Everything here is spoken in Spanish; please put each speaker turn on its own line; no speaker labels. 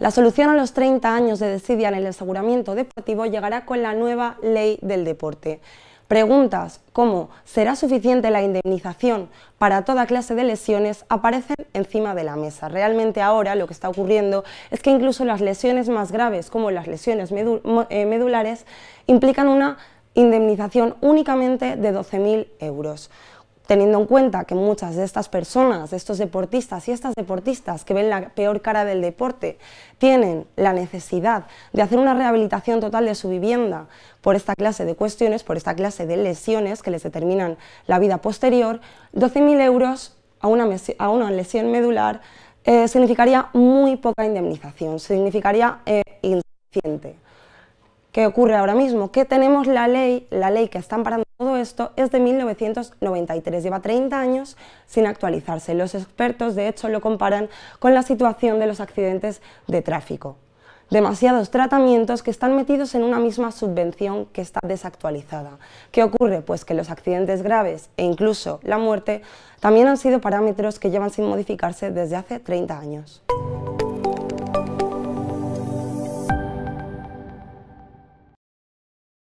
La solución a los 30 años de desidia en el aseguramiento deportivo llegará con la nueva ley del deporte. Preguntas como ¿será suficiente la indemnización para toda clase de lesiones? aparecen encima de la mesa. Realmente ahora lo que está ocurriendo es que incluso las lesiones más graves, como las lesiones eh, medulares, implican una indemnización únicamente de 12.000 euros teniendo en cuenta que muchas de estas personas, de estos deportistas y estas deportistas que ven la peor cara del deporte, tienen la necesidad de hacer una rehabilitación total de su vivienda por esta clase de cuestiones, por esta clase de lesiones que les determinan la vida posterior, 12.000 euros a una, lesión medular eh, significaría muy poca indemnización, significaría eh, insuficiente. ¿Qué ocurre ahora mismo, que tenemos la ley, la ley que está amparando todo esto es de 1993, lleva 30 años sin actualizarse. Los expertos de hecho lo comparan con la situación de los accidentes de tráfico. Demasiados tratamientos que están metidos en una misma subvención que está desactualizada. ¿Qué ocurre? Pues que los accidentes graves e incluso la muerte también han sido parámetros que llevan sin modificarse desde hace 30 años.